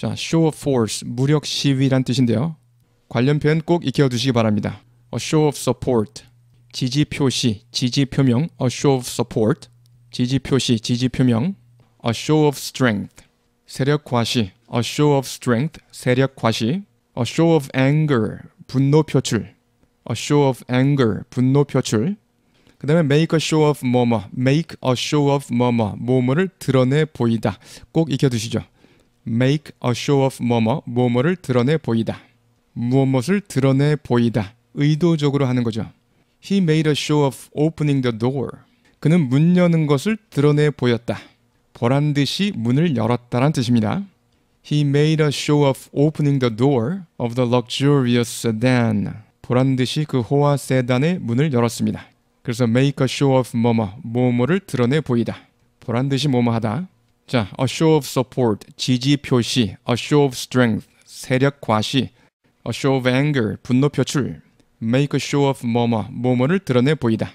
자, show of force, 무력 시위란 뜻인데요. 관련 표현 꼭 익혀 두시기 바랍니다. a show of support, 지지 표시, 지지 표명, a show of support, 지지 표시, 지지 표명, a show of strength, 세력 과시, a show of strength, 세력 과시, a show of anger, 분노 표출, a show of anger, 분노 표출, 그 다음에 make a show of 뭐뭐, make a show of 뭐뭐, 뭐뭐를 드러내 보이다. 꼭 익혀두시죠. make a show of 뭐뭐 뭐뭐를 드러내 보이다. 무엇을 드러내 보이다. 의도적으로 하는 거죠. He made a show of opening the door. 그는 문 여는 것을 드러내 보였다. 보란 듯이 문을 열었다란 뜻입니다. He made a show of opening the door of the luxurious sedan. 보란 듯이 그 호화 세단의 문을 열었습니다. 그래서 make a show of 뭐뭐, 뭐뭐를 드러내 보이다. 보란 듯이 뭐뭐하다. 자, a show of support, 지지 표시, a show of strength, 세력 과시, a show of anger, 분노 표출, make a show of 뭐뭐, 뭐뭐를 드러내 보이다.